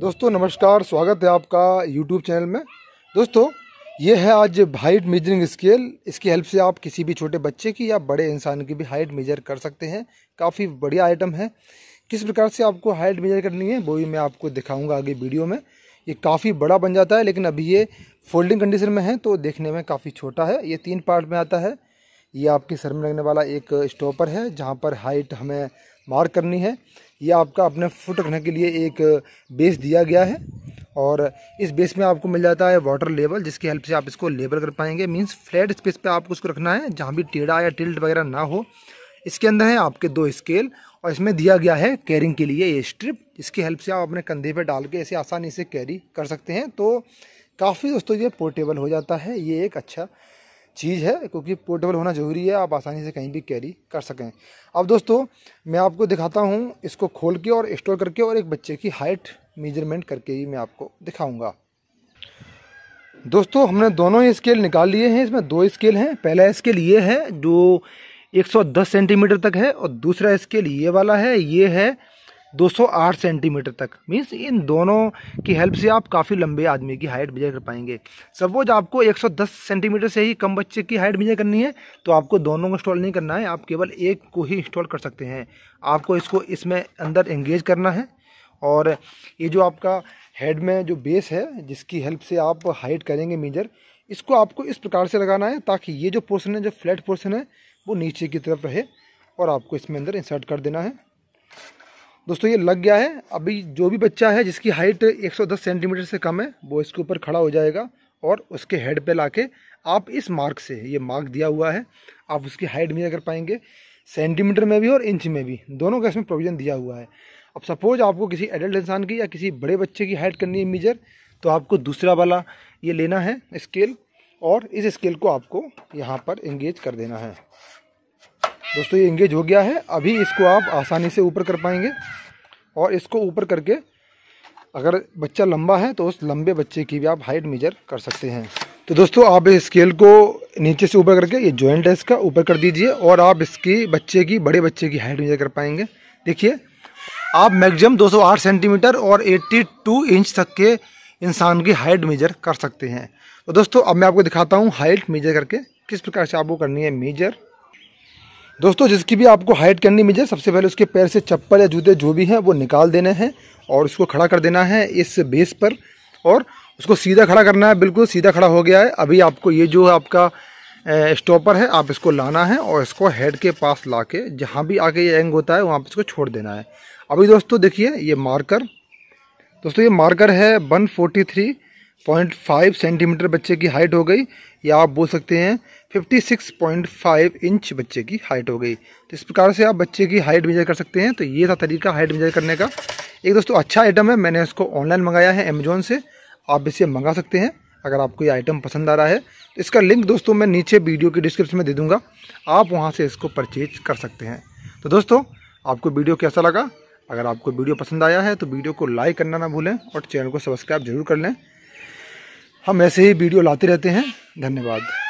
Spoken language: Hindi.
दोस्तों नमस्कार स्वागत है आपका यूट्यूब चैनल में दोस्तों ये है आज हाइट मेजरिंग स्केल इसकी हेल्प से आप किसी भी छोटे बच्चे की या बड़े इंसान की भी हाइट मेजर कर सकते हैं काफ़ी बढ़िया आइटम है किस प्रकार से आपको हाइट मेजर करनी है वो भी मैं आपको दिखाऊंगा आगे वीडियो में ये काफ़ी बड़ा बन जाता है लेकिन अभी ये फोल्डिंग कंडीशन में है तो देखने में काफ़ी छोटा है ये तीन पार्ट में आता है ये आपके सर में लगने वाला एक स्टॉपर है जहाँ पर हाइट हमें मार्क करनी है ये आपका अपने फुट रखने के लिए एक बेस दिया गया है और इस बेस में आपको मिल जाता है वाटर लेवल जिसकी हेल्प से आप इसको लेबल कर पाएंगे मींस फ्लैट स्पेस पे आपको उसको रखना है जहाँ भी टेढ़ा या टिल्ट वगैरह ना हो इसके अंदर है आपके दो स्केल और इसमें दिया गया है कैरिंग के लिए ये स्ट्रिप इसकी हेल्प से आप अपने कंधे पर डाल के इसे आसानी से कैरी कर सकते हैं तो काफ़ी दोस्तों ये पोर्टेबल हो जाता है ये एक अच्छा चीज़ है क्योंकि पोर्टेबल होना ज़रूरी है आप आसानी से कहीं भी कैरी कर सकें अब दोस्तों मैं आपको दिखाता हूँ इसको खोल के और स्टोर करके और एक बच्चे की हाइट मेजरमेंट करके ही मैं आपको दिखाऊँगा दोस्तों हमने दोनों ही स्केल निकाल लिए हैं इसमें दो स्केल हैं पहला स्केल ये है जो 110 सेंटीमीटर तक है और दूसरा स्केल ये वाला है ये है 208 सेंटीमीटर तक मीन्स इन दोनों की हेल्प से आप काफ़ी लंबे आदमी की हाइट मेजर कर पाएंगे सपोज आपको 110 सेंटीमीटर से ही कम बच्चे की हाइट मेजर करनी है तो आपको दोनों को इंस्टॉल नहीं करना है आप केवल एक को ही इंस्टॉल कर सकते हैं आपको इसको इसमें अंदर एंगेज करना है और ये जो आपका हेड में जो बेस है जिसकी हेल्प से आप हाइट करेंगे मेजर इसको आपको इस प्रकार से लगाना है ताकि ये जो पोर्सन है जो फ्लैट पोर्सन है वो नीचे की तरफ रहे और आपको इसमें अंदर इंसर्ट कर देना है दोस्तों ये लग गया है अभी जो भी बच्चा है जिसकी हाइट 110 सेंटीमीटर से कम है वो इसके ऊपर खड़ा हो जाएगा और उसके हेड पे लाके आप इस मार्क से ये मार्क दिया हुआ है आप उसकी हाइट मेजर कर पाएंगे सेंटीमीटर में भी और इंच में भी दोनों का इसमें प्रोविज़न दिया हुआ है अब सपोज़ आपको किसी एडल्ट इंसान की या किसी बड़े बच्चे की हाइट करनी है मेजर तो आपको दूसरा वाला ये लेना है स्केल और इस स्केल को आपको यहाँ पर इंगेज कर देना है दोस्तों ये इंगेज हो गया है अभी इसको आप आसानी से ऊपर कर पाएंगे और इसको ऊपर करके अगर बच्चा लंबा है तो उस लंबे बच्चे की भी आप हाइट मेजर कर सकते हैं तो दोस्तों आप स्केल को नीचे से ऊपर करके ये जॉइंट है इसका ऊपर कर दीजिए और आप इसकी बच्चे की बड़े बच्चे की हाइट मेजर कर पाएंगे देखिए आप मैक्सिमम 208 सेंटीमीटर और 82 इंच तक के इंसान की हाइट मेजर कर सकते हैं तो दोस्तों अब मैं आपको दिखाता हूँ हाइट मेजर करके किस प्रकार से आपको करनी है मेजर दोस्तों जिसकी भी आपको हाइट करनी मिले सबसे पहले उसके पैर से चप्पल या जूते जो भी हैं वो निकाल देने हैं और उसको खड़ा कर देना है इस बेस पर और उसको सीधा खड़ा करना है बिल्कुल सीधा खड़ा हो गया है अभी आपको ये जो है आपका स्टॉपर है आप इसको लाना है और इसको हेड के पास ला के जहाँ भी आके ये एंग होता है वहाँ पर इसको छोड़ देना है अभी दोस्तों देखिए ये मार्कर दोस्तों ये मार्कर है one forty three point five centimetre बच्चे की हाइट हो गई या आप बोल सकते हैं fifty six point five inch बच्चे की हाइट हो गई तो इस प्रकार से आप बच्चे की हाइट मेजर कर सकते हैं तो ये था तरीका हाइट मेजर करने का एक दोस्तों अच्छा आइटम है मैंने इसको ऑनलाइन मंगाया है अमेजोन से आप इसे मंगा सकते हैं अगर आपको ये आइटम पसंद आ रहा है तो इसका लिंक दोस्तों मैं नीचे वीडियो के डिस्क्रिप्शन में दे दूँगा आप वहाँ से इसको परचेज कर सकते हैं तो दोस्तों आपको वीडियो कैसा लगा अगर आपको वीडियो पसंद आया है तो वीडियो को लाइक करना ना भूलें और चैनल को सब्सक्राइब जरूर कर लें हम ऐसे ही वीडियो लाते रहते हैं धन्यवाद